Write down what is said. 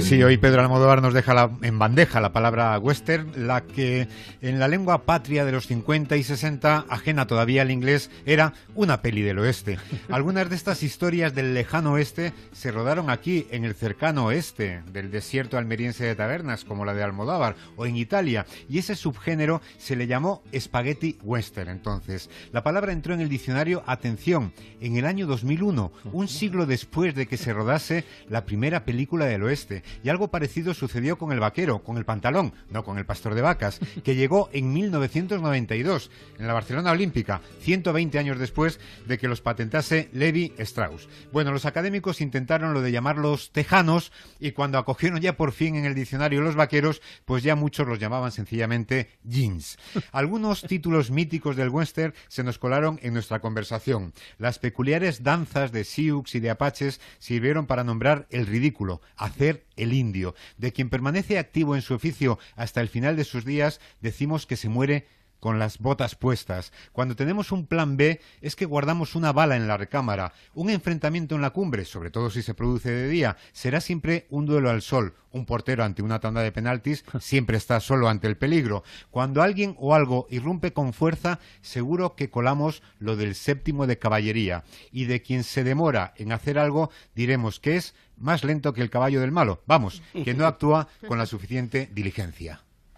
Pues sí, hoy Pedro Almodóvar nos deja en bandeja la palabra western, la que en la lengua patria de los 50 y 60, ajena todavía al inglés, era una peli del oeste. Algunas de estas historias del lejano oeste se rodaron aquí, en el cercano oeste, del desierto almeriense de tabernas, como la de Almodóvar, o en Italia, y ese subgénero se le llamó spaghetti western entonces. La palabra entró en el diccionario, atención, en el año 2001, un siglo después de que se rodase la primera película del oeste y algo parecido sucedió con el vaquero, con el pantalón, no con el pastor de vacas, que llegó en 1992 en la Barcelona Olímpica, 120 años después de que los patentase Levi Strauss. Bueno, los académicos intentaron lo de llamarlos tejanos y cuando acogieron ya por fin en el diccionario los vaqueros, pues ya muchos los llamaban sencillamente jeans. Algunos títulos míticos del western se nos colaron en nuestra conversación. Las peculiares danzas de Sioux y de Apaches sirvieron para nombrar el ridículo, hacer el indio. De quien permanece activo en su oficio hasta el final de sus días, decimos que se muere con las botas puestas. Cuando tenemos un plan B es que guardamos una bala en la recámara. Un enfrentamiento en la cumbre, sobre todo si se produce de día, será siempre un duelo al sol. Un portero ante una tanda de penaltis siempre está solo ante el peligro. Cuando alguien o algo irrumpe con fuerza, seguro que colamos lo del séptimo de caballería. Y de quien se demora en hacer algo, diremos que es más lento que el caballo del malo. Vamos, que no actúa con la suficiente diligencia.